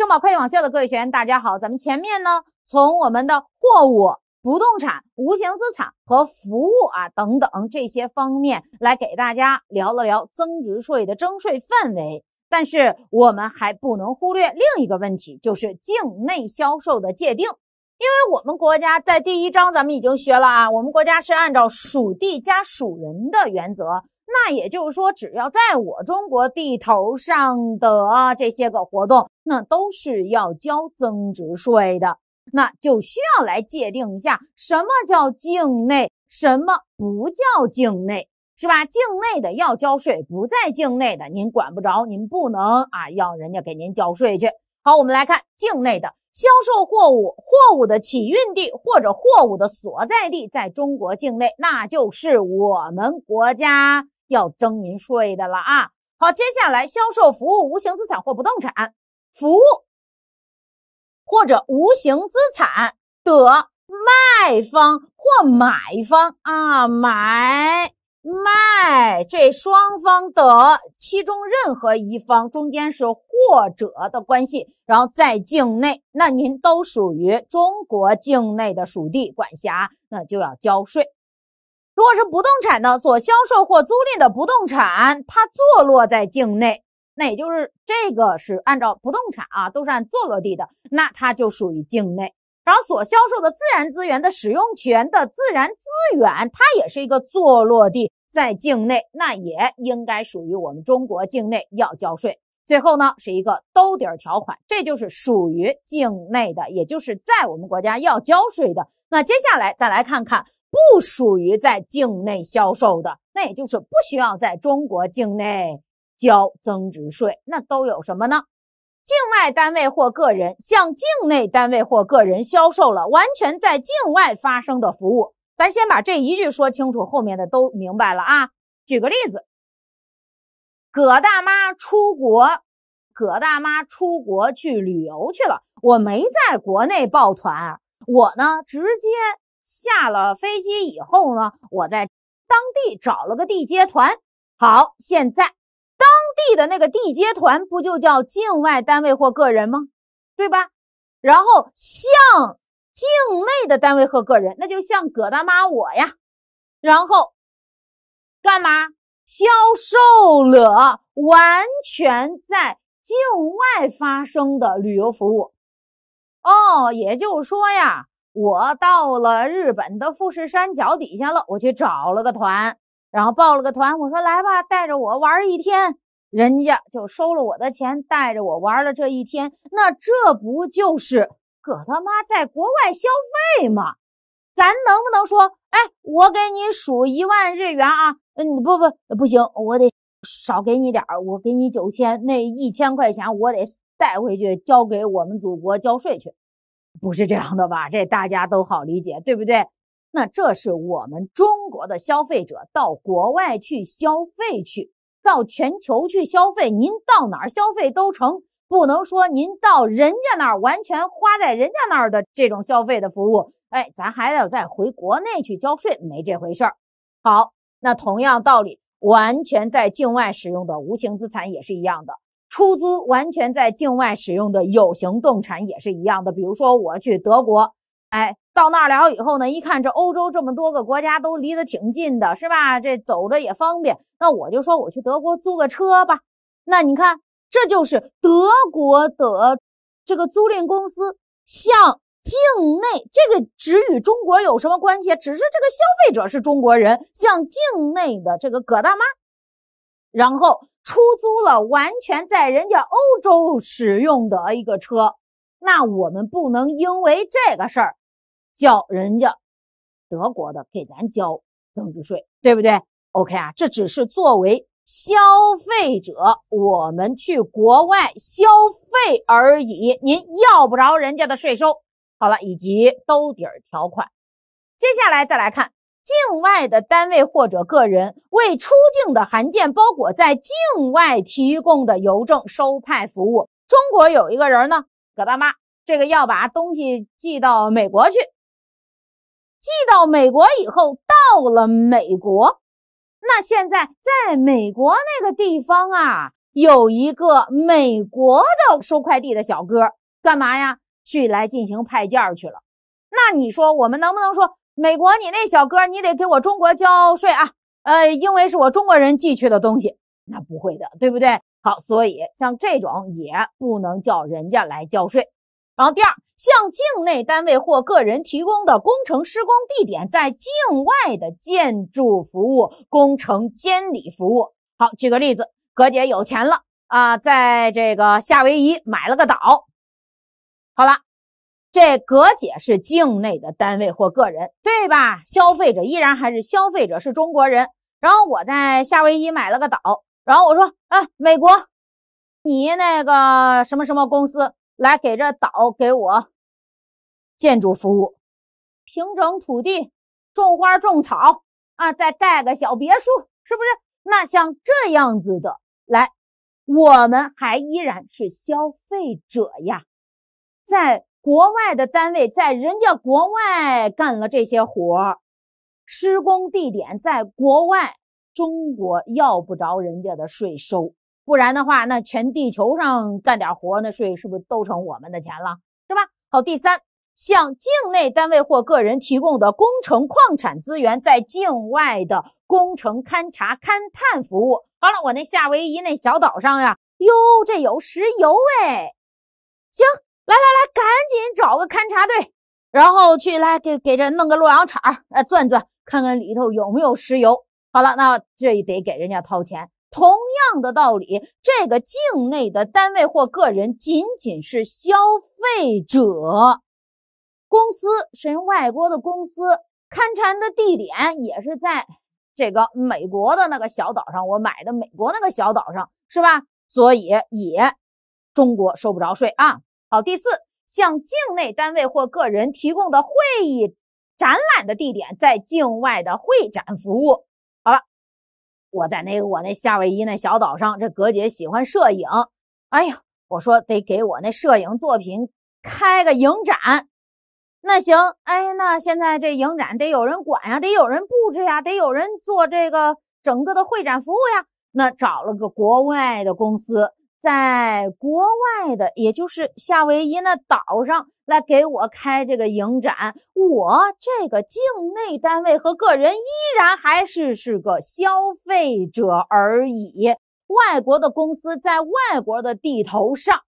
正保会计网校的各位学员，大家好。咱们前面呢，从我们的货物、不动产、无形资产和服务啊等等这些方面来给大家聊了聊增值税的征税范围。但是我们还不能忽略另一个问题，就是境内销售的界定。因为我们国家在第一章咱们已经学了啊，我们国家是按照属地加属人的原则。那也就是说，只要在我中国地头上的这些个活动，那都是要交增值税的。那就需要来界定一下，什么叫境内，什么不叫境内，是吧？境内的要交税，不在境内的您管不着，您不能啊，要人家给您交税去。好，我们来看境内的销售货物，货物的起运地或者货物的所在地在中国境内，那就是我们国家。要征您税的了啊！好，接下来销售服务、无形资产或不动产，服务或者无形资产的卖方或买方啊，买卖这双方的其中任何一方，中间是或者的关系，然后在境内，那您都属于中国境内的属地管辖，那就要交税。如果是不动产呢，所销售或租赁的不动产，它坐落在境内，那也就是这个是按照不动产啊，都是按坐落地的，那它就属于境内。然后所销售的自然资源的使用权的自然资源，它也是一个坐落地在境内，那也应该属于我们中国境内要交税。最后呢，是一个兜底条款，这就是属于境内的，也就是在我们国家要交税的。那接下来再来看看。不属于在境内销售的，那也就是不需要在中国境内交增值税。那都有什么呢？境外单位或个人向境内单位或个人销售了完全在境外发生的服务，咱先把这一句说清楚，后面的都明白了啊。举个例子，葛大妈出国，葛大妈出国去旅游去了，我没在国内报团，我呢直接。下了飞机以后呢，我在当地找了个地接团。好，现在当地的那个地接团不就叫境外单位或个人吗？对吧？然后向境内的单位和个人，那就像葛大妈我呀，然后干嘛销售了完全在境外发生的旅游服务？哦，也就是说呀。我到了日本的富士山脚底下了，我去找了个团，然后报了个团。我说来吧，带着我玩一天，人家就收了我的钱，带着我玩了这一天。那这不就是搁他妈在国外消费吗？咱能不能说，哎，我给你数一万日元啊？嗯，不不不行，我得少给你点儿，我给你九千，那一千块钱我得带回去交给我们祖国交税去。不是这样的吧？这大家都好理解，对不对？那这是我们中国的消费者到国外去消费，去到全球去消费，您到哪儿消费都成，不能说您到人家那儿完全花在人家那儿的这种消费的服务，哎，咱还得再回国内去交税，没这回事儿。好，那同样道理，完全在境外使用的无形资产也是一样的。出租完全在境外使用的有形动产也是一样的，比如说我去德国，哎，到那儿了以后呢，一看这欧洲这么多个国家都离得挺近的，是吧？这走着也方便，那我就说我去德国租个车吧。那你看，这就是德国的这个租赁公司向境内，这个只与中国有什么关系？只是这个消费者是中国人，向境内的这个葛大妈，然后。出租了，完全在人家欧洲使用的一个车，那我们不能因为这个事儿叫人家德国的给咱交增值税，对不对？OK 啊，这只是作为消费者，我们去国外消费而已，您要不着人家的税收。好了，以及兜底儿条款，接下来再来看。境外的单位或者个人为出境的函件包裹在境外提供的邮政收派服务，中国有一个人呢，葛大妈，这个要把东西寄到美国去，寄到美国以后到了美国，那现在在美国那个地方啊，有一个美国的收快递的小哥，干嘛呀？去来进行派件去了。那你说我们能不能说？美国，你那小哥，你得给我中国交税啊！呃，因为是我中国人寄去的东西，那不会的，对不对？好，所以像这种也不能叫人家来交税。然后第二，向境内单位或个人提供的工程施工地点在境外的建筑服务、工程监理服务。好，举个例子，何姐有钱了啊，在这个夏威夷买了个岛。好了。这隔姐是境内的单位或个人，对吧？消费者依然还是消费者，是中国人。然后我在夏威夷买了个岛，然后我说：“啊，美国，你那个什么什么公司来给这岛给我建筑服务，平整土地，种花种草啊，再盖个小别墅，是不是？”那像这样子的来，我们还依然是消费者呀，在。国外的单位在人家国外干了这些活施工地点在国外，中国要不着人家的税收，不然的话，那全地球上干点活那税是不是都成我们的钱了，是吧？好，第三，向境内单位或个人提供的工程、矿产资源在境外的工程勘察、勘探服务。好了，我那夏威夷那小岛上呀，哟，这有石油哎，行。来来来，赶紧找个勘察队，然后去来给给这弄个洛阳铲来转转，看看里头有没有石油。好了，那这得给人家掏钱。同样的道理，这个境内的单位或个人仅仅是消费者，公司是用外国的公司勘察的地点也是在这个美国的那个小岛上，我买的美国那个小岛上是吧？所以也中国收不着税啊。好，第四，向境内单位或个人提供的会议、展览的地点在境外的会展服务。好了，我在那个我那夏威夷那小岛上，这葛姐喜欢摄影，哎呀，我说得给我那摄影作品开个影展，那行，哎，那现在这影展得有人管呀，得有人布置呀，得有人做这个整个的会展服务呀，那找了个国外的公司。在国外的，也就是夏威夷那岛上来给我开这个影展，我这个境内单位和个人依然还是是个消费者而已。外国的公司在外国的地头上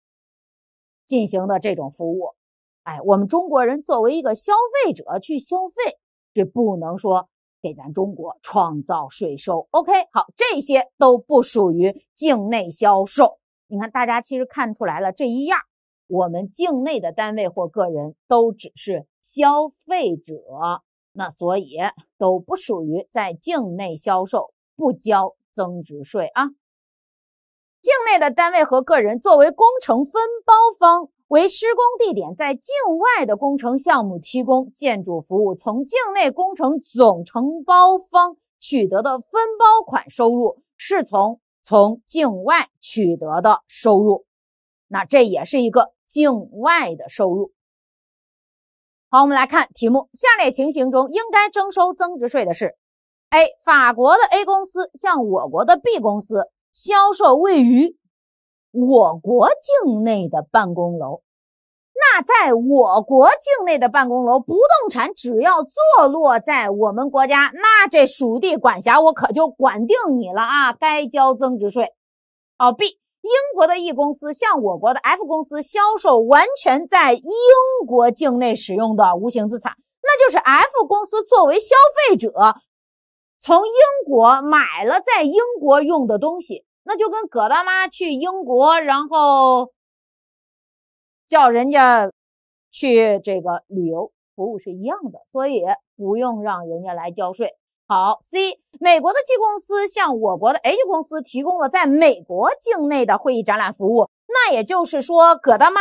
进行的这种服务，哎，我们中国人作为一个消费者去消费，这不能说给咱中国创造税收。OK，好，这些都不属于境内销售。你看，大家其实看出来了，这一样，我们境内的单位或个人都只是消费者，那所以都不属于在境内销售，不交增值税啊。境内的单位和个人作为工程分包方，为施工地点在境外的工程项目提供建筑服务，从境内工程总承包方取得的分包款收入，是从。从境外取得的收入，那这也是一个境外的收入。好，我们来看题目：下列情形中，应该征收增值税的是？A. 法国的 A 公司向我国的 B 公司销售位于我国境内的办公楼。那在我国境内的办公楼不动产，只要坐落在我们国家，那这属地管辖我可就管定你了啊！该交增值税。好，B，英国的 E 公司向我国的 F 公司销售完全在英国境内使用的无形资产，那就是 F 公司作为消费者从英国买了在英国用的东西，那就跟葛大妈去英国，然后。叫人家去这个旅游服务是一样的，所以不用让人家来交税。好，C，美国的 G 公司向我国的 H 公司提供了在美国境内的会议展览服务，那也就是说葛大妈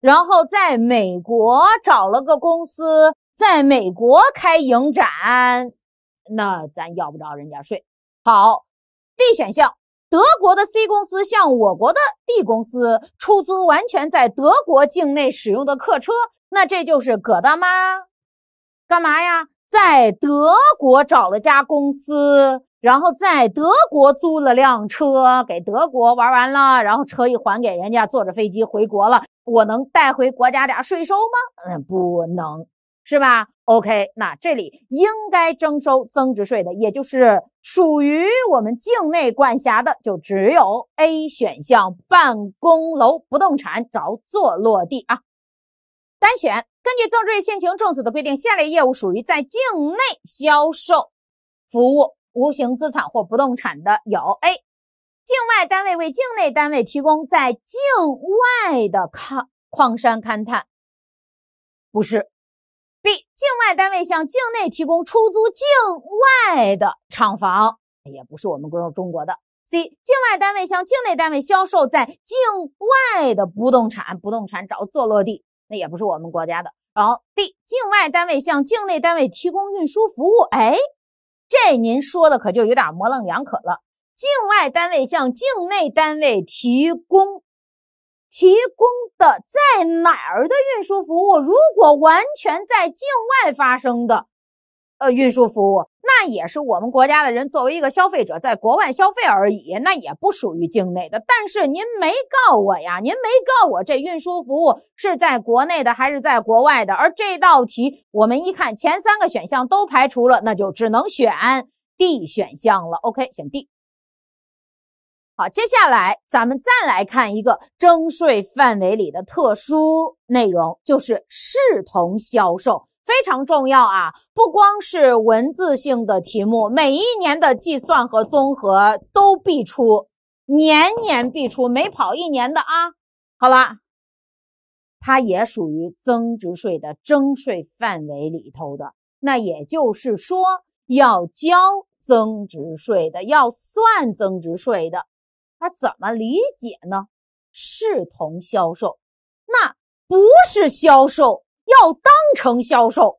然后在美国找了个公司，在美国开影展，那咱要不着人家税。好，D 选项。德国的 C 公司向我国的 D 公司出租完全在德国境内使用的客车，那这就是葛大妈干嘛呀？在德国找了家公司，然后在德国租了辆车给德国玩完了，然后车一还给人家，坐着飞机回国了。我能带回国家点税收吗？嗯，不能。是吧？OK，那这里应该征收增值税的，也就是属于我们境内管辖的，就只有 A 选项办公楼不动产着座落地啊。单选，根据增值税现行政策的规定，下列业务属于在境内销售服务、无形资产或不动产的有 A，境外单位为境内单位提供在境外的勘矿山勘探，不是。B. 境外单位向境内提供出租境外的厂房，也不是我们国有中国的。C. 境外单位向境内单位销售在境外的不动产，不动产找坐落地，那也不是我们国家的。然后 D. 境外单位向境内单位提供运输服务，哎，这您说的可就有点模棱两可了。境外单位向境内单位提供。提供的在哪儿的运输服务，如果完全在境外发生的，呃，运输服务，那也是我们国家的人作为一个消费者在国外消费而已，那也不属于境内的。但是您没告我呀，您没告我这运输服务是在国内的还是在国外的。而这道题我们一看，前三个选项都排除了，那就只能选 D 选项了。OK，选 D。好，接下来咱们再来看一个征税范围里的特殊内容，就是视同销售，非常重要啊！不光是文字性的题目，每一年的计算和综合都必出，年年必出，没跑一年的啊！好吧，它也属于增值税的征税范围里头的，那也就是说要交增值税的，要算增值税的。他怎么理解呢？视同销售，那不是销售，要当成销售，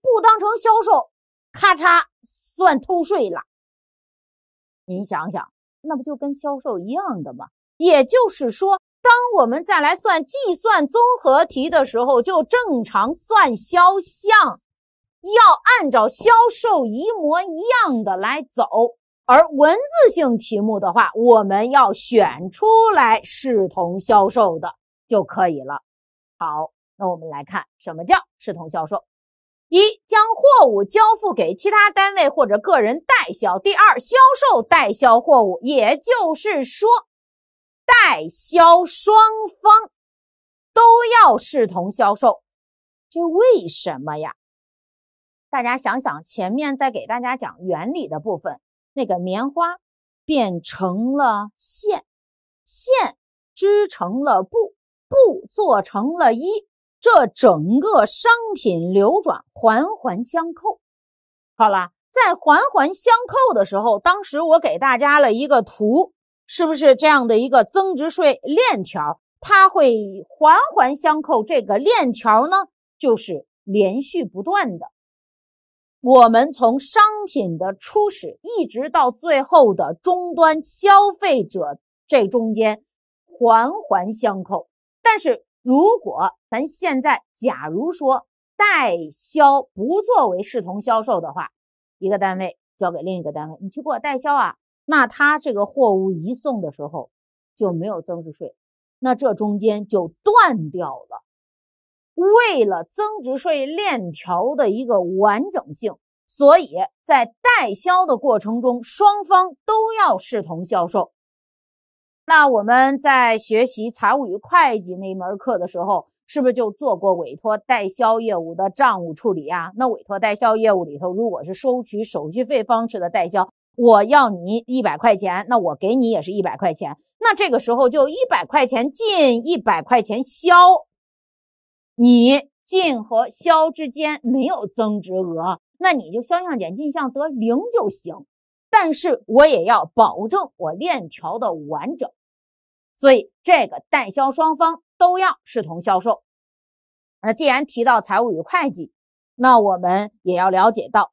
不当成销售，咔嚓算偷税了。您想想，那不就跟销售一样的吗？也就是说，当我们再来算计算综合题的时候，就正常算销项，要按照销售一模一样的来走。而文字性题目的话，我们要选出来视同销售的就可以了。好，那我们来看什么叫视同销售：一、将货物交付给其他单位或者个人代销；第二，销售代销货物，也就是说，代销双方都要视同销售。这为什么呀？大家想想，前面在给大家讲原理的部分。那个棉花变成了线，线织成了布，布做成了衣。这整个商品流转环环相扣。好了，在环环相扣的时候，当时我给大家了一个图，是不是这样的一个增值税链条？它会环环相扣。这个链条呢，就是连续不断的。我们从商品的初始一直到最后的终端消费者这中间环环相扣。但是如果咱现在假如说代销不作为视同销售的话，一个单位交给另一个单位，你去给我代销啊，那他这个货物移送的时候就没有增值税，那这中间就断掉了。为了增值税链条的一个完整性，所以在代销的过程中，双方都要视同销售。那我们在学习财务与会计那一门课的时候，是不是就做过委托代销业务的账务处理啊？那委托代销业务里头，如果是收取手续费方式的代销，我要你一百块钱，那我给你也是一百块钱。那这个时候就一百块钱进，一百块钱销。你进和销之间没有增值额，那你就销项减进项得零就行。但是我也要保证我链条的完整，所以这个代销双方都要视同销售。那既然提到财务与会计，那我们也要了解到，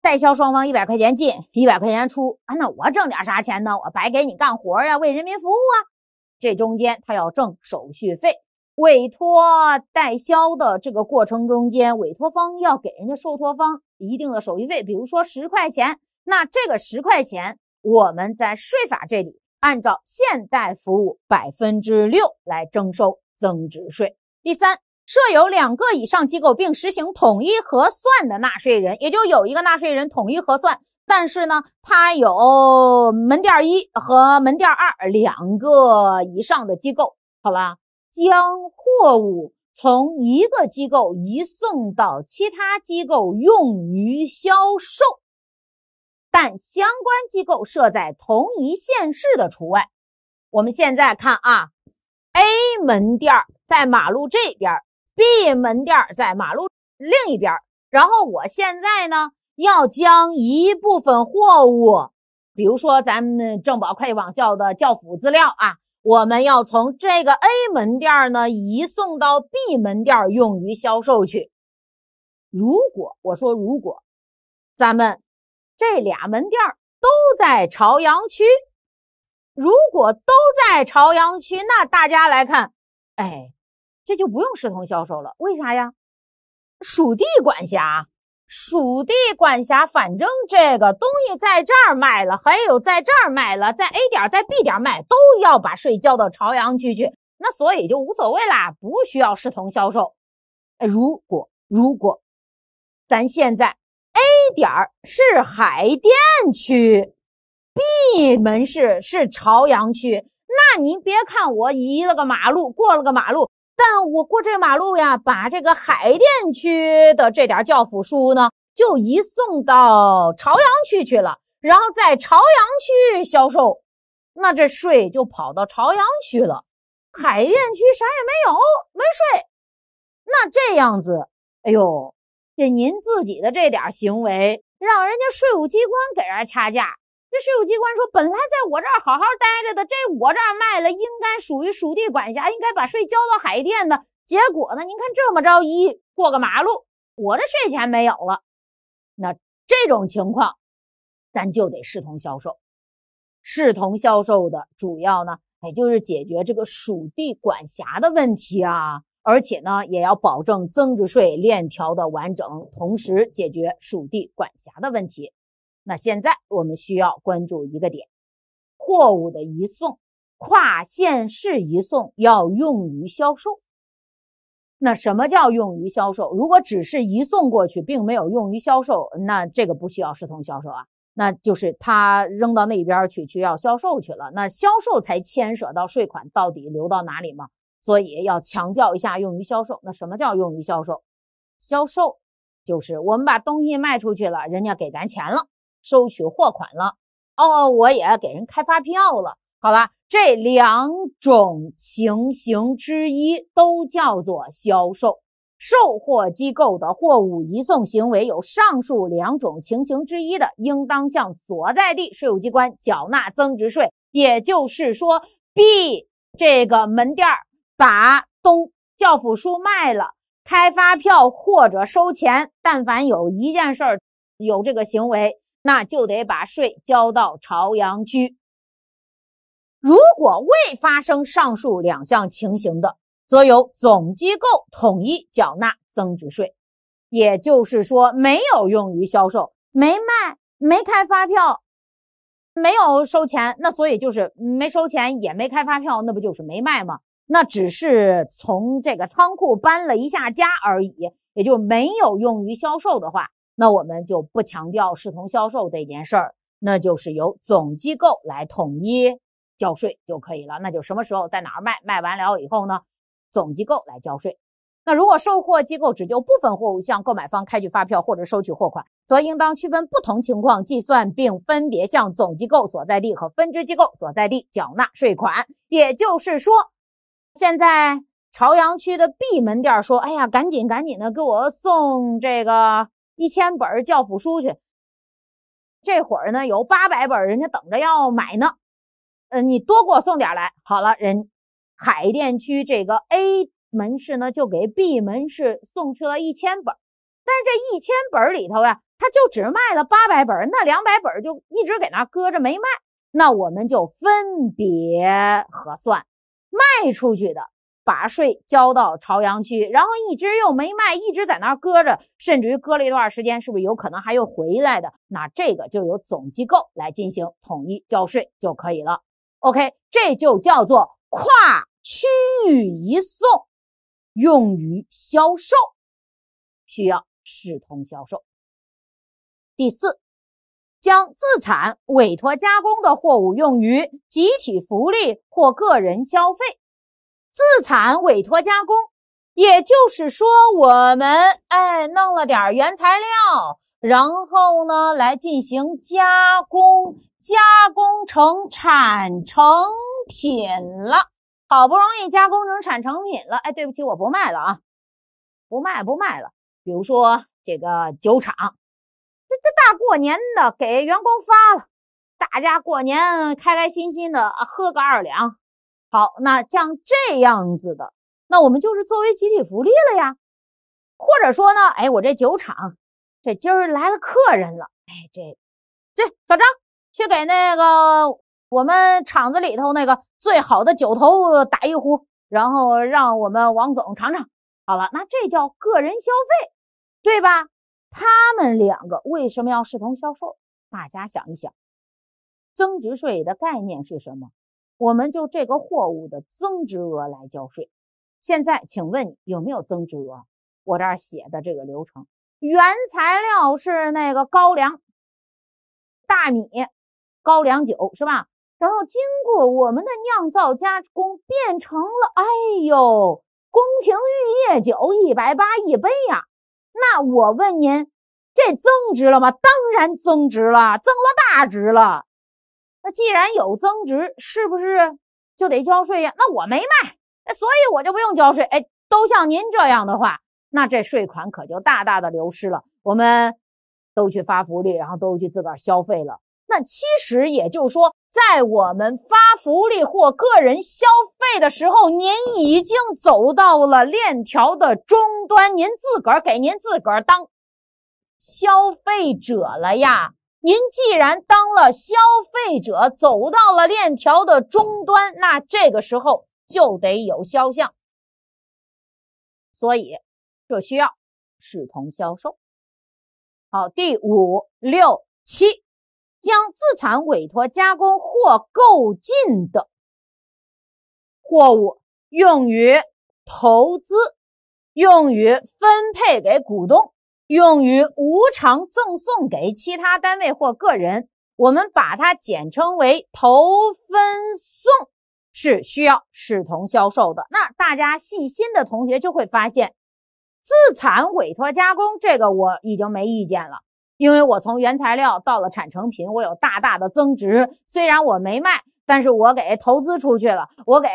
代销双方一百块钱进，一百块钱出啊，那我挣点啥钱呢？我白给你干活呀，为人民服务啊，这中间他要挣手续费。委托代销的这个过程中间，委托方要给人家受托方一定的手续费，比如说十块钱。那这个十块钱，我们在税法这里按照现代服务百分之六来征收增值税。第三，设有两个以上机构并实行统一核算的纳税人，也就有一个纳税人统一核算，但是呢，他有门店一和门店二两个以上的机构，好吧？将货物从一个机构移送到其他机构用于销售，但相关机构设在同一县市的除外。我们现在看啊，A 门店在马路这边，B 门店在马路另一边。然后我现在呢，要将一部分货物，比如说咱们正保会计网校的教辅资料啊。我们要从这个 A 门店呢，移送到 B 门店用于销售去。如果我说如果，咱们这俩门店都在朝阳区，如果都在朝阳区，那大家来看，哎，这就不用视同销售了。为啥呀？属地管辖。属地管辖，反正这个东西在这儿卖了，还有在这儿卖了，在 A 点、在 B 点卖，都要把税交到朝阳区去。那所以就无所谓啦，不需要视同销售。哎，如果如果咱现在 A 点是海淀区，B 门市是朝阳区，那您别看我移了个马路，过了个马路。但我过这马路呀，把这个海淀区的这点教辅书呢，就移送到朝阳区去了，然后在朝阳区销售，那这税就跑到朝阳区了，海淀区啥也没有，没税。那这样子，哎呦，这您自己的这点行为，让人家税务机关给人掐架。这税务机关说，本来在我这儿好好待着的，这我这儿卖了，应该属于属地管辖，应该把税交到海淀的。结果呢，您看这么着，一过个马路，我的税钱没有了。那这种情况，咱就得视同销售。视同销售的主要呢，也就是解决这个属地管辖的问题啊，而且呢，也要保证增值税链条的完整，同时解决属地管辖的问题。那现在我们需要关注一个点，货物的移送，跨县市移送要用于销售。那什么叫用于销售？如果只是移送过去，并没有用于销售，那这个不需要视同销售啊。那就是他扔到那边去，去要销售去了，那销售才牵扯到税款到底流到哪里嘛？所以要强调一下用于销售。那什么叫用于销售？销售就是我们把东西卖出去了，人家给咱钱了。收取货款了哦，我也给人开发票了。好了，这两种情形之一都叫做销售。售货机构的货物移送行为有上述两种情形之一的，应当向所在地税务机关缴纳增值税。也就是说，B 这个门店把东教辅书卖了，开发票或者收钱，但凡有一件事儿有这个行为。那就得把税交到朝阳区。如果未发生上述两项情形的，则由总机构统一缴纳增值税。也就是说，没有用于销售，没卖，没开发票，没有收钱，那所以就是没收钱，也没开发票，那不就是没卖吗？那只是从这个仓库搬了一下家而已，也就没有用于销售的话。那我们就不强调视同销售这件事儿，那就是由总机构来统一交税就可以了。那就什么时候在哪儿卖，卖完了以后呢，总机构来交税。那如果售货机构只就部分货物向购买方开具发票或者收取货款，则应当区分不同情况计算，并分别向总机构所在地和分支机构所在地缴纳税款。也就是说，现在朝阳区的 B 门店说：“哎呀，赶紧赶紧的，给我送这个。”一千本教辅书去，这会儿呢有八百本人家等着要买呢，呃，你多给我送点来。好了，人海淀区这个 A 门市呢就给 B 门市送去了一千本，但是这一千本里头呀，他就只卖了八百本，那两百本就一直给那搁着没卖。那我们就分别核算卖出去的。把税交到朝阳区，然后一直又没卖，一直在那儿搁着，甚至于搁了一段时间，是不是有可能还又回来的？那这个就由总机构来进行统一交税就可以了。OK，这就叫做跨区域移送，用于销售，需要视同销售。第四，将自产委托加工的货物用于集体福利或个人消费。自产委托加工，也就是说，我们哎弄了点原材料，然后呢来进行加工，加工成产成品了。好不容易加工成产成品了，哎，对不起，我不卖了啊，不卖不卖了。比如说这个酒厂，这这大过年的给员工发了，大家过年开开心心的喝个二两。好，那像这样子的，那我们就是作为集体福利了呀，或者说呢，哎，我这酒厂这今儿来了客人了，哎，这这小张去给那个我们厂子里头那个最好的酒头打一壶，然后让我们王总尝尝。好了，那这叫个人消费，对吧？他们两个为什么要视同销售？大家想一想，增值税的概念是什么？我们就这个货物的增值额来交税。现在，请问你有没有增值额？我这儿写的这个流程，原材料是那个高粱、大米、高粱酒，是吧？然后经过我们的酿造加工，变成了，哎呦，宫廷玉液酒，一百八一杯呀。那我问您，这增值了吗？当然增值了，增了大值了。那既然有增值，是不是就得交税呀？那我没卖，所以我就不用交税。哎，都像您这样的话，那这税款可就大大的流失了。我们都去发福利，然后都去自个儿消费了。那其实也就是说，在我们发福利或个人消费的时候，您已经走到了链条的终端，您自个儿给您自个儿当消费者了呀。您既然当了消费者，走到了链条的终端，那这个时候就得有销项，所以这需要视同销售。好，第五、六、七，将自产委托加工或购进的货物用于投资，用于分配给股东。用于无偿赠送给其他单位或个人，我们把它简称为投分送，是需要视同销售的。那大家细心的同学就会发现，自产委托加工这个我已经没意见了，因为我从原材料到了产成品，我有大大的增值。虽然我没卖，但是我给投资出去了，我给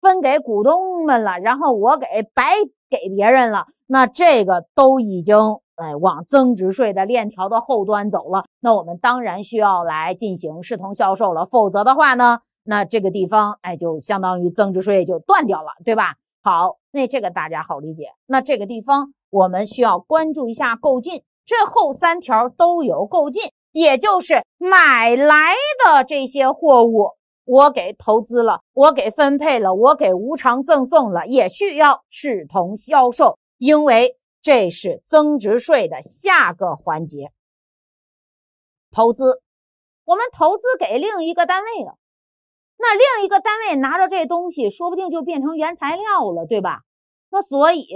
分给股东们了，然后我给白给别人了。那这个都已经哎往增值税的链条的后端走了，那我们当然需要来进行视同销售了，否则的话呢，那这个地方哎就相当于增值税就断掉了，对吧？好，那这个大家好理解。那这个地方我们需要关注一下购进，这后三条都有购进，也就是买来的这些货物，我给投资了，我给分配了，我给无偿赠送了，也需要视同销售。因为这是增值税的下个环节，投资，我们投资给另一个单位了，那另一个单位拿着这东西，说不定就变成原材料了，对吧？那所以，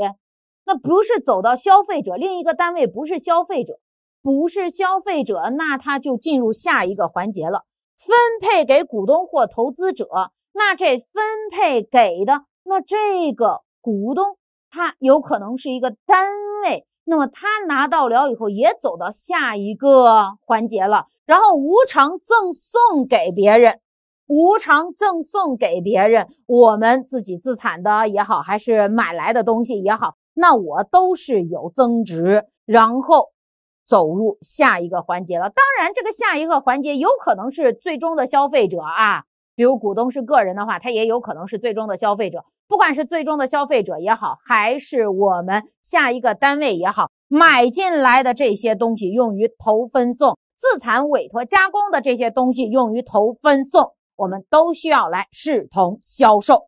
那不是走到消费者，另一个单位不是消费者，不是消费者，那他就进入下一个环节了，分配给股东或投资者，那这分配给的那这个股东。它有可能是一个单位，那么他拿到了以后也走到下一个环节了，然后无偿赠送给别人，无偿赠送给别人，我们自己自产的也好，还是买来的东西也好，那我都是有增值，然后走入下一个环节了。当然，这个下一个环节有可能是最终的消费者啊，比如股东是个人的话，他也有可能是最终的消费者。不管是最终的消费者也好，还是我们下一个单位也好，买进来的这些东西用于投分送、自产委托加工的这些东西用于投分送，我们都需要来视同销售。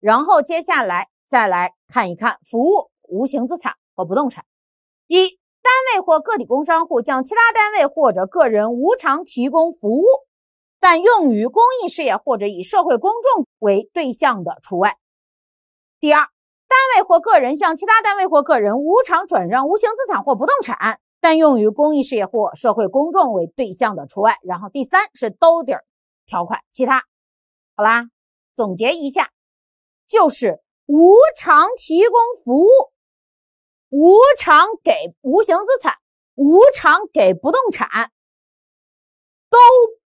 然后接下来再来看一看服务、无形资产和不动产。一单位或个体工商户将其他单位或者个人无偿提供服务。但用于公益事业或者以社会公众为对象的除外。第二，单位或个人向其他单位或个人无偿转让无形资产或不动产，但用于公益事业或社会公众为对象的除外。然后第三是兜底儿条款，其他好啦。总结一下，就是无偿提供服务、无偿给无形资产、无偿给不动产，都。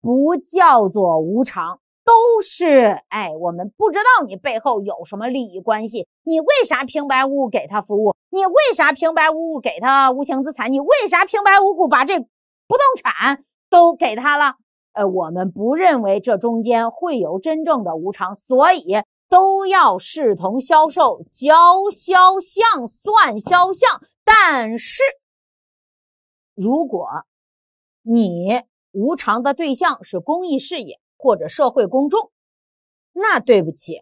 不叫做无偿，都是哎，我们不知道你背后有什么利益关系，你为啥平白无故给他服务？你为啥平白无故给他无形资产？你为啥平白无故把这不动产都给他了？呃，我们不认为这中间会有真正的无偿，所以都要视同销售，交销项算销项。但是，如果你，无偿的对象是公益事业或者社会公众，那对不起，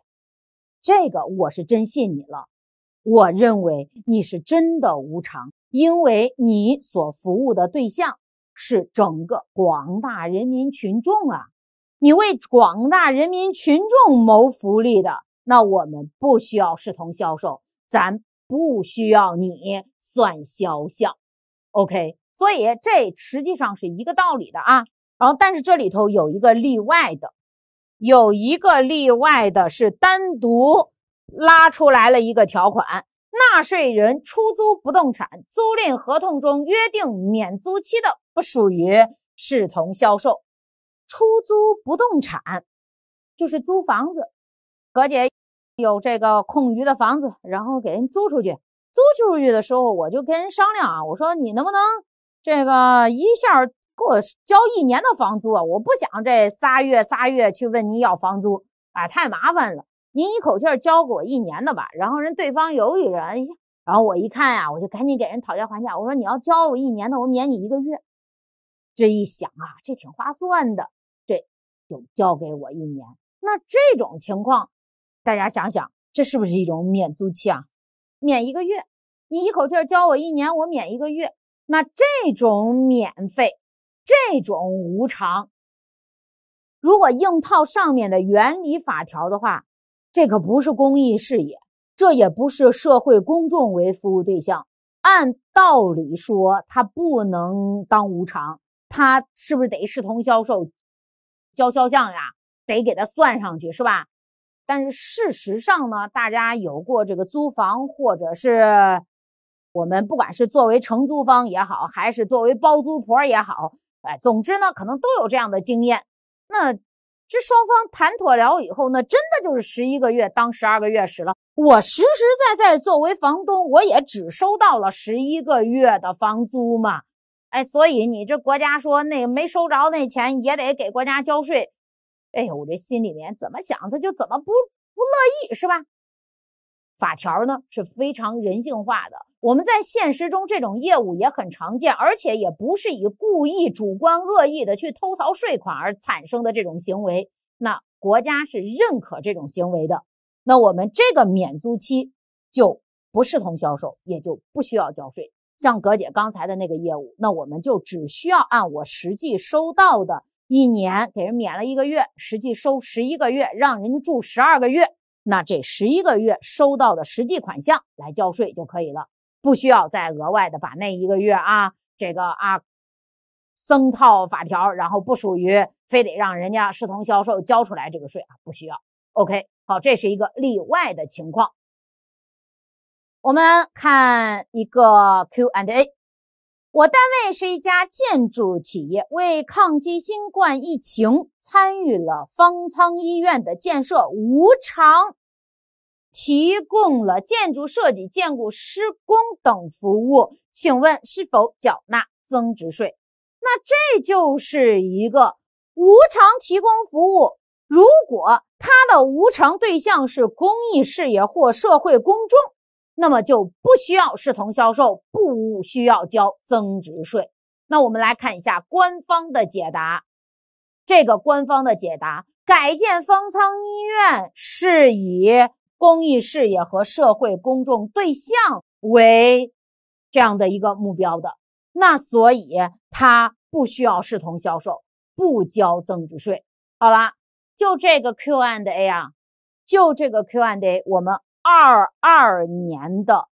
这个我是真信你了。我认为你是真的无偿，因为你所服务的对象是整个广大人民群众啊，你为广大人民群众谋福利的，那我们不需要视同销售，咱不需要你算销项，OK。所以这实际上是一个道理的啊。然后，但是这里头有一个例外的，有一个例外的是单独拉出来了一个条款：纳税人出租不动产，租赁合同中约定免租期的，不属于视同销售。出租不动产就是租房子，何姐有这个空余的房子，然后给人租出去。租出去的时候，我就跟人商量啊，我说你能不能？这个一下给我交一年的房租啊！我不想这仨月仨月去问您要房租，啊，太麻烦了。您一口气交给我一年的吧。然后人对方犹豫着，然后我一看呀，我就赶紧给人讨价还价。我说你要交我一年的，我免你一个月。这一想啊，这挺划算的，这就交给我一年。那这种情况，大家想想，这是不是一种免租期啊？免一个月，你一口气儿交我一年，我免一个月。那这种免费，这种无偿，如果硬套上面的原理法条的话，这可不是公益事业，这也不是社会公众为服务对象。按道理说，它不能当无偿，它是不是得视同销售交销项呀？得给它算上去，是吧？但是事实上呢，大家有过这个租房或者是。我们不管是作为承租方也好，还是作为包租婆也好，哎，总之呢，可能都有这样的经验。那这双方谈妥了以后呢，真的就是十一个月当十二个月使了。我实实在在作为房东，我也只收到了十一个月的房租嘛。哎，所以你这国家说那没收着那钱也得给国家交税。哎呦，我这心里面怎么想他就怎么不不乐意是吧？法条呢是非常人性化的。我们在现实中这种业务也很常见，而且也不是以故意、主观恶意的去偷逃税款而产生的这种行为。那国家是认可这种行为的。那我们这个免租期就不是同销售，也就不需要交税。像葛姐刚才的那个业务，那我们就只需要按我实际收到的一年给人免了一个月，实际收十一个月，让人家住十二个月，那这十一个月收到的实际款项来交税就可以了。不需要再额外的把那一个月啊，这个啊，增套法条，然后不属于非得让人家视同销售交出来这个税啊，不需要。OK，好，这是一个例外的情况。我们看一个 Q and A。我单位是一家建筑企业，为抗击新冠疫情，参与了方舱医院的建设，无偿。提供了建筑设计、建筑施工等服务，请问是否缴纳增值税？那这就是一个无偿提供服务。如果他的无偿对象是公益事业或社会公众，那么就不需要视同销售，不需要交增值税。那我们来看一下官方的解答。这个官方的解答：改建方舱医院是以。公益事业和社会公众对象为这样的一个目标的，那所以它不需要视同销售，不交增值税。好啦，就这个 Q and A 啊，就这个 Q and A，我们二二年的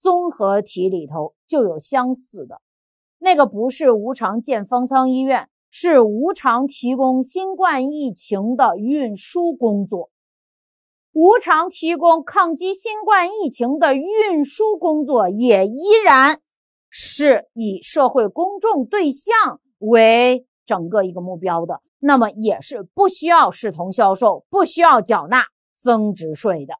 综合题里头就有相似的，那个不是无偿建方舱医院，是无偿提供新冠疫情的运输工作。无偿提供抗击新冠疫情的运输工作，也依然是以社会公众对象为整个一个目标的，那么也是不需要视同销售，不需要缴纳增值税的。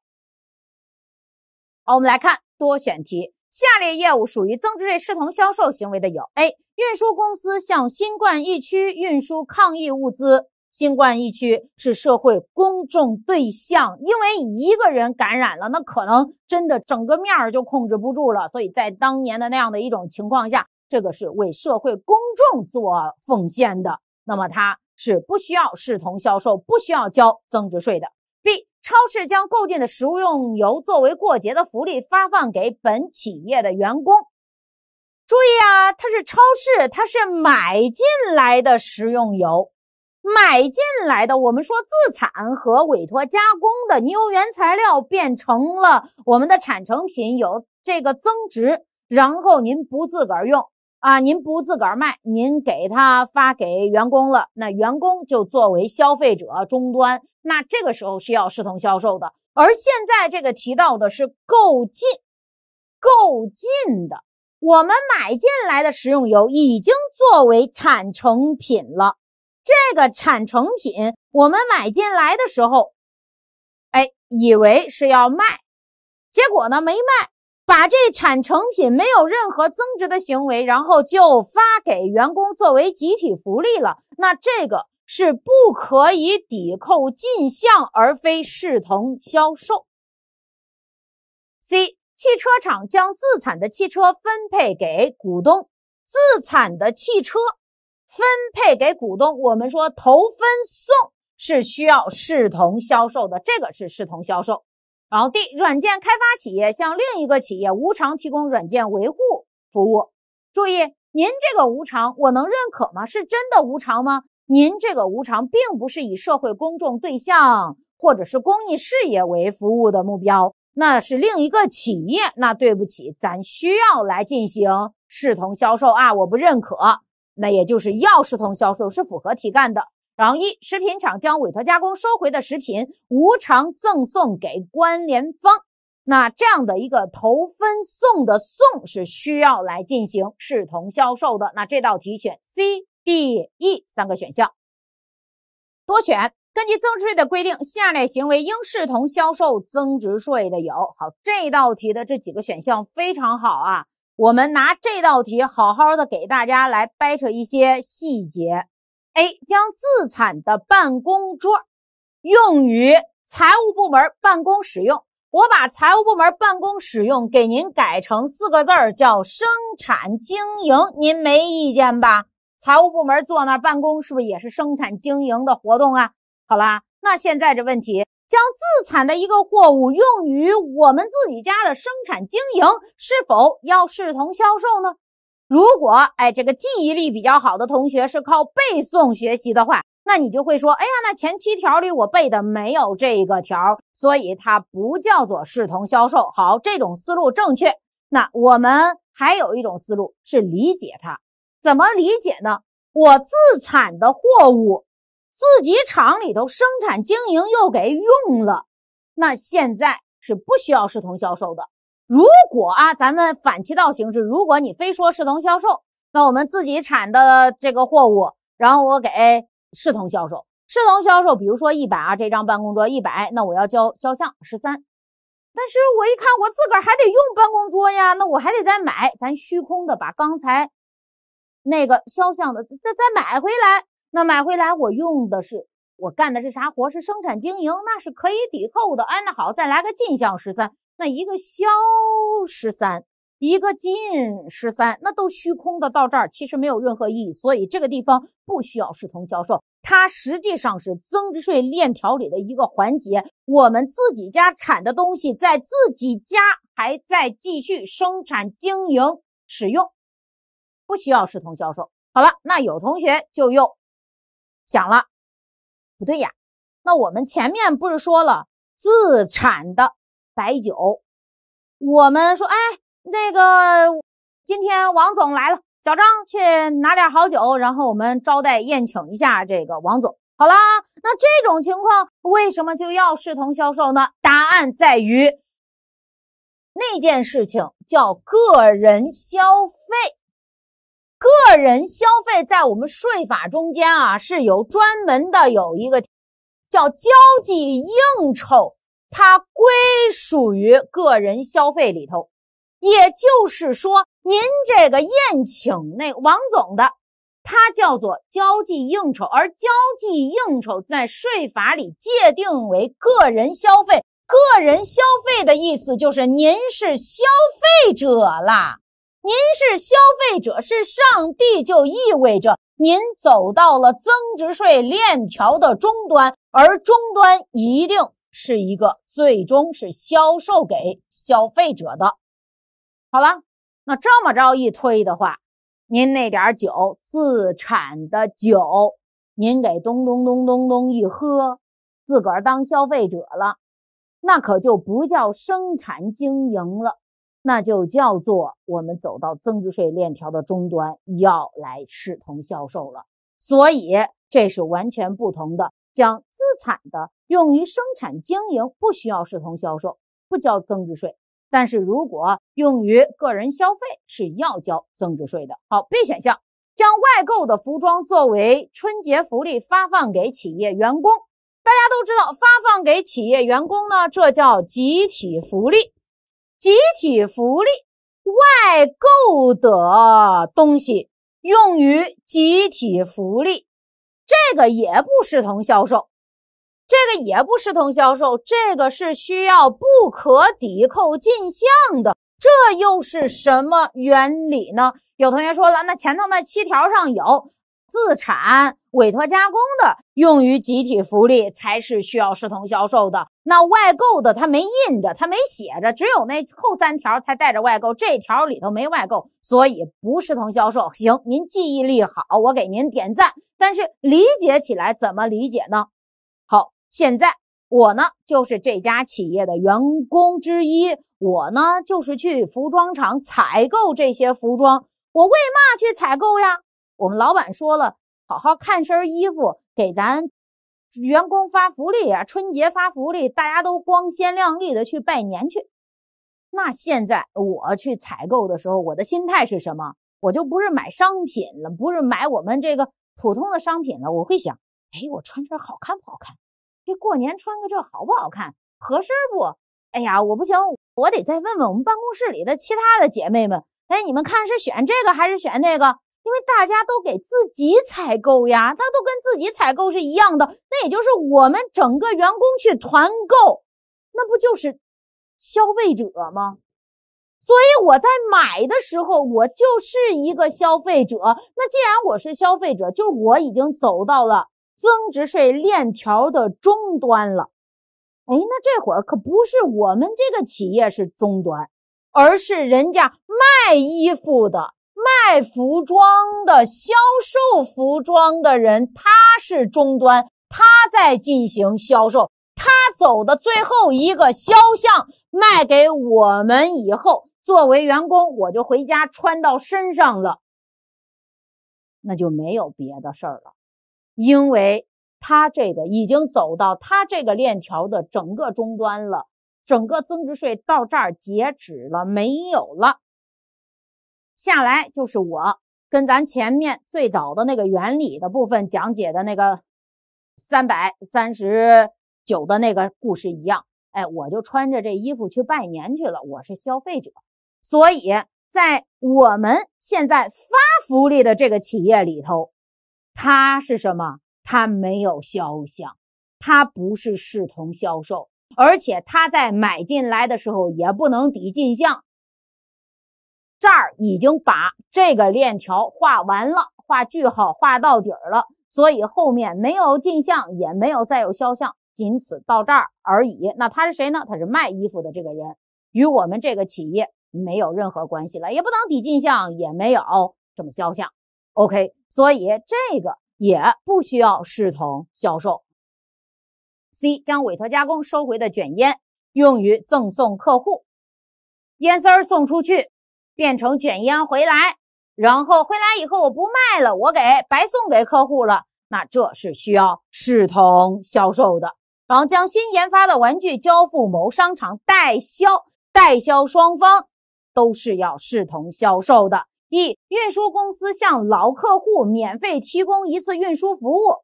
好，我们来看多选题：下列业务属于增值税视同销售行为的有：A. 运输公司向新冠疫区运输抗疫物资。新冠疫区是社会公众对象，因为一个人感染了，那可能真的整个面儿就控制不住了。所以，在当年的那样的一种情况下，这个是为社会公众做奉献的。那么，它是不需要视同销售，不需要交增值税的。B. 超市将购进的食物用油作为过节的福利发放给本企业的员工。注意啊，它是超市，它是买进来的食用油。买进来的，我们说自产和委托加工的，你用原材料变成了我们的产成品，有这个增值，然后您不自个儿用啊，您不自个儿卖，您给他发给员工了，那员工就作为消费者终端，那这个时候是要视同销售的。而现在这个提到的是购进，购进的，我们买进来的食用油已经作为产成品了。这个产成品，我们买进来的时候，哎，以为是要卖，结果呢没卖，把这产成品没有任何增值的行为，然后就发给员工作为集体福利了。那这个是不可以抵扣进项，而非视同销售。C，汽车厂将自产的汽车分配给股东，自产的汽车。分配给股东，我们说投分送是需要视同销售的，这个是视同销售。然后 D 软件开发企业向另一个企业无偿提供软件维护服务，注意，您这个无偿我能认可吗？是真的无偿吗？您这个无偿并不是以社会公众对象或者是公益事业为服务的目标，那是另一个企业，那对不起，咱需要来进行视同销售啊，我不认可。那也就是视同销售是符合题干的。然后一食品厂将委托加工收回的食品无偿赠送给关联方，那这样的一个投分送的送是需要来进行视同销售的。那这道题选 C、D、E 三个选项，多选。根据增值税的规定，下列行为应视同销售增值税的有。好，这道题的这几个选项非常好啊。我们拿这道题好好的给大家来掰扯一些细节。A 将自产的办公桌用于财务部门办公使用，我把财务部门办公使用给您改成四个字叫生产经营，您没意见吧？财务部门坐那儿办公是不是也是生产经营的活动啊？好啦，那现在这问题。将自产的一个货物用于我们自己家的生产经营，是否要视同销售呢？如果哎，这个记忆力比较好的同学是靠背诵学习的话，那你就会说，哎呀，那前七条里我背的没有这个条，所以它不叫做视同销售。好，这种思路正确。那我们还有一种思路是理解它，怎么理解呢？我自产的货物。自己厂里头生产经营又给用了，那现在是不需要视同销售的。如果啊，咱们反其道行事，如果你非说视同销售，那我们自己产的这个货物，然后我给视同销售。视同销售，比如说一百啊，这张办公桌一百，那我要交销项十三。但是我一看，我自个儿还得用办公桌呀，那我还得再买，咱虚空的把刚才那个肖像的再再买回来。那买回来我用的是我干的是啥活？是生产经营，那是可以抵扣的。哎，那好，再来个进项十三，那一个销十三，一个进十三，那都虚空的到这儿，其实没有任何意义。所以这个地方不需要视同销售，它实际上是增值税链条里的一个环节。我们自己家产的东西在自己家还在继续生产经营使用，不需要视同销售。好了，那有同学就用。想了，不对呀，那我们前面不是说了自产的白酒，我们说，哎，那个今天王总来了，小张去拿点好酒，然后我们招待宴请一下这个王总。好了，那这种情况为什么就要视同销售呢？答案在于那件事情叫个人消费。个人消费在我们税法中间啊，是有专门的有一个叫交际应酬，它归属于个人消费里头。也就是说，您这个宴请那王总的，它叫做交际应酬，而交际应酬在税法里界定为个人消费。个人消费的意思就是您是消费者啦。您是消费者，是上帝，就意味着您走到了增值税链条的终端，而终端一定是一个最终是销售给消费者的。好了，那这么着一推的话，您那点酒自产的酒，您给咚咚咚咚咚一喝，自个儿当消费者了，那可就不叫生产经营了。那就叫做我们走到增值税链条的终端，要来视同销售了。所以这是完全不同的。将资产的用于生产经营，不需要视同销售，不交增值税；但是如果用于个人消费，是要交增值税的。好，B 选项，将外购的服装作为春节福利发放给企业员工，大家都知道，发放给企业员工呢，这叫集体福利。集体福利外购的东西用于集体福利，这个也不视同销售，这个也不视同销售，这个是需要不可抵扣进项的。这又是什么原理呢？有同学说了，那前头那七条上有资产。委托加工的用于集体福利才是需要视同销售的。那外购的，它没印着，它没写着，只有那后三条才带着外购，这条里头没外购，所以不视同销售。行，您记忆力好，我给您点赞。但是理解起来怎么理解呢？好，现在我呢就是这家企业的员工之一，我呢就是去服装厂采购这些服装。我为嘛去采购呀？我们老板说了。好好看身衣服，给咱员工发福利啊！春节发福利，大家都光鲜亮丽的去拜年去。那现在我去采购的时候，我的心态是什么？我就不是买商品了，不是买我们这个普通的商品了。我会想，哎，我穿这好看不好看？这过年穿个这好不好看？合身不？哎呀，我不行，我得再问问我们办公室里的其他的姐妹们。哎，你们看是选这个还是选那个？因为大家都给自己采购呀，他都跟自己采购是一样的，那也就是我们整个员工去团购，那不就是消费者吗？所以我在买的时候，我就是一个消费者。那既然我是消费者，就我已经走到了增值税链条的终端了。哎，那这会儿可不是我们这个企业是终端，而是人家卖衣服的。卖服装的销售服装的人，他是终端，他在进行销售，他走的最后一个销项卖给我们以后，作为员工我就回家穿到身上了，那就没有别的事儿了，因为他这个已经走到他这个链条的整个终端了，整个增值税到这儿截止了，没有了。下来就是我跟咱前面最早的那个原理的部分讲解的那个三百三十九的那个故事一样，哎，我就穿着这衣服去拜年去了，我是消费者。所以在我们现在发福利的这个企业里头，它是什么？它没有销项，它不是视同销售，而且它在买进来的时候也不能抵进项。这儿已经把这个链条画完了，画句号，画到底儿了，所以后面没有进项，也没有再有销项，仅此到这儿而已。那他是谁呢？他是卖衣服的这个人，与我们这个企业没有任何关系了，也不能抵进项，也没有这么销项。OK，所以这个也不需要视同销售。C 将委托加工收回的卷烟用于赠送客户，烟丝儿送出去。变成卷烟回来，然后回来以后我不卖了，我给白送给客户了。那这是需要视同销售的。然后将新研发的玩具交付某商场代销，代销双方都是要视同销售的。一运输公司向老客户免费提供一次运输服务，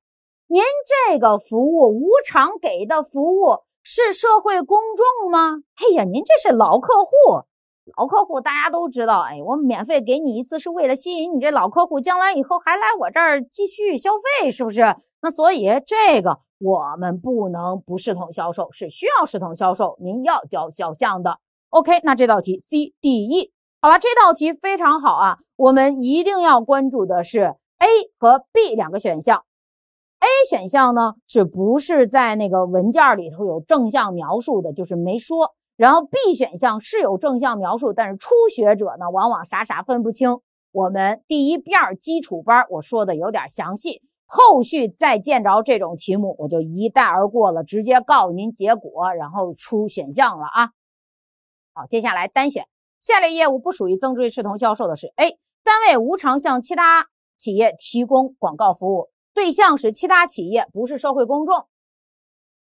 您这个服务无偿给的服务是社会公众吗？哎呀，您这是老客户。老客户大家都知道，哎，我免费给你一次，是为了吸引你这老客户，将来以后还来我这儿继续消费，是不是？那所以这个我们不能不视同销售，是需要视同销售，您要交销项的。OK，那这道题 C、D、E，好了，这道题非常好啊，我们一定要关注的是 A 和 B 两个选项。A 选项呢，是不是在那个文件里头有正向描述的？就是没说。然后 B 选项是有正向描述，但是初学者呢，往往傻傻分不清。我们第一遍基础班我说的有点详细，后续再见着这种题目我就一带而过了，直接告诉您结果，然后出选项了啊。好，接下来单选，下列业务不属于增值税同销售的是 A 单位无偿向其他企业提供广告服务，对象是其他企业，不是社会公众，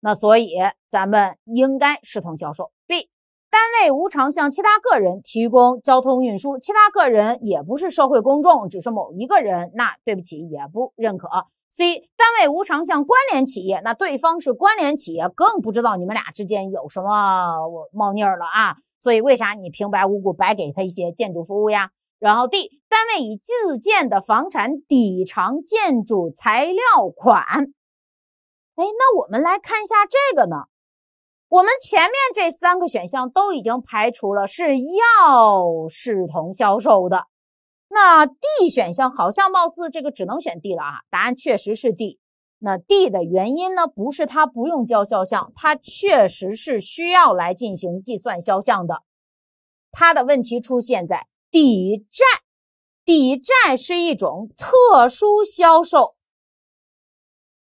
那所以咱们应该视同销售。单位无偿向其他个人提供交通运输，其他个人也不是社会公众，只是某一个人，那对不起，也不认可。C 单位无偿向关联企业，那对方是关联企业，更不知道你们俩之间有什么猫腻了啊！所以为啥你平白无故白给他一些建筑服务呀？然后 D 单位以自建的房产抵偿建筑材料款，哎，那我们来看一下这个呢？我们前面这三个选项都已经排除了，是要视同销售的。那 D 选项好像貌似这个只能选 D 了啊？答案确实是 D。那 D 的原因呢？不是他不用交销项，他确实是需要来进行计算销项的。他的问题出现在抵债，抵债是一种特殊销售，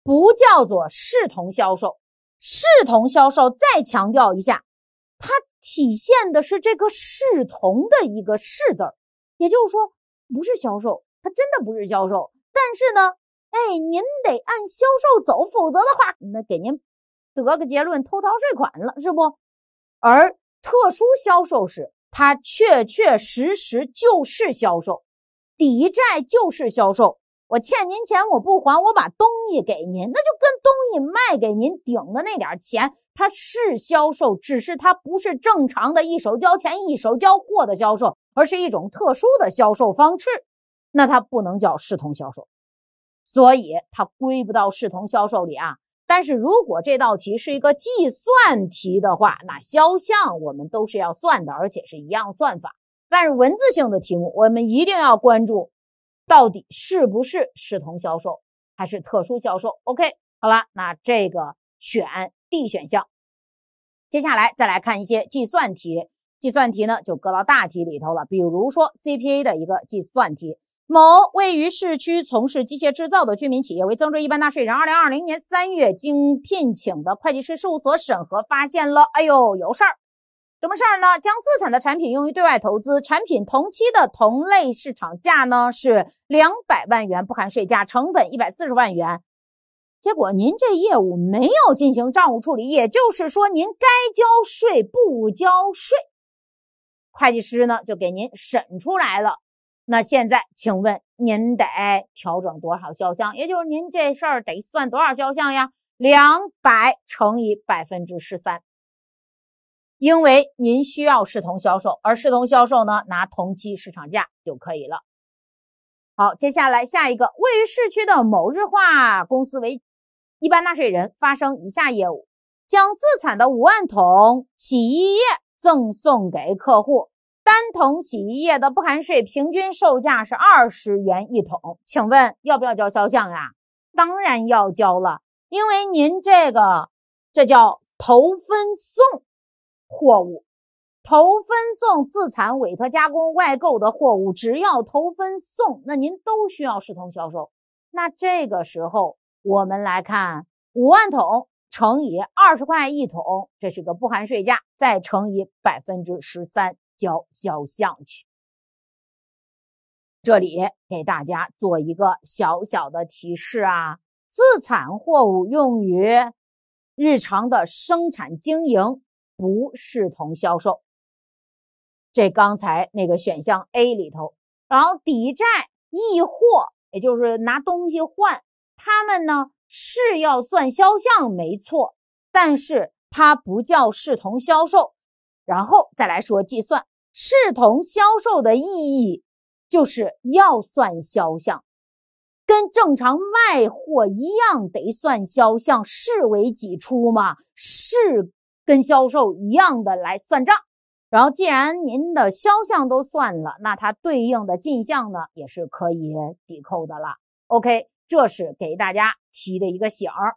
不叫做视同销售。视同销售，再强调一下，它体现的是这个“视同”的一个“视”字儿，也就是说，不是销售，它真的不是销售。但是呢，哎，您得按销售走，否则的话，那给您得个结论，偷逃税款了，是不？而特殊销售是它确确实实就是销售，抵债就是销售。我欠您钱，我不还，我把东西给您，那就跟东西卖给您顶的那点钱，它是销售，只是它不是正常的一手交钱一手交货的销售，而是一种特殊的销售方式，那它不能叫视同销售，所以它归不到视同销售里啊。但是如果这道题是一个计算题的话，那销项我们都是要算的，而且是一样算法。但是文字性的题目，我们一定要关注。到底是不是视同销售，还是特殊销售？OK，好了，那这个选 D 选项。接下来再来看一些计算题，计算题呢就搁到大题里头了。比如说 CPA 的一个计算题：某位于市区从事机械制造的居民企业为增值税一般纳税人，二零二零年三月经聘请的会计师事务所审核发现了，哎呦，有事儿。什么事儿呢？将自产的产品用于对外投资，产品同期的同类市场价呢是两百万元不含税价，成本一百四十万元。结果您这业务没有进行账务处理，也就是说您该交税不交税。会计师呢就给您审出来了。那现在请问您得调整多少销项？也就是您这事儿得算多少销项呀？两百乘以百分之十三。因为您需要视同销售，而视同销售呢，拿同期市场价就可以了。好，接下来下一个，位于市区的某日化公司为一般纳税人发生以下业务：将自产的五万桶洗衣液赠送给客户，单桶洗衣液的不含税平均售价是二十元一桶。请问要不要交销项呀？当然要交了，因为您这个这叫投分送。货物投分送、自产、委托加工、外购的货物，只要投分送，那您都需要视同销售。那这个时候，我们来看五万桶乘以二十块一桶，这是个不含税价，再乘以百分之十三交销项去。这里给大家做一个小小的提示啊，自产货物用于日常的生产经营。不视同销售，这刚才那个选项 A 里头，然后抵债易货，也就是拿东西换，他们呢是要算销项，没错，但是它不叫视同销售。然后再来说计算视同销售的意义，就是要算销项，跟正常卖货一样，得算销项，视为己出嘛，视。跟销售一样的来算账，然后既然您的销项都算了，那它对应的进项呢，也是可以抵扣的了。OK，这是给大家提的一个醒儿。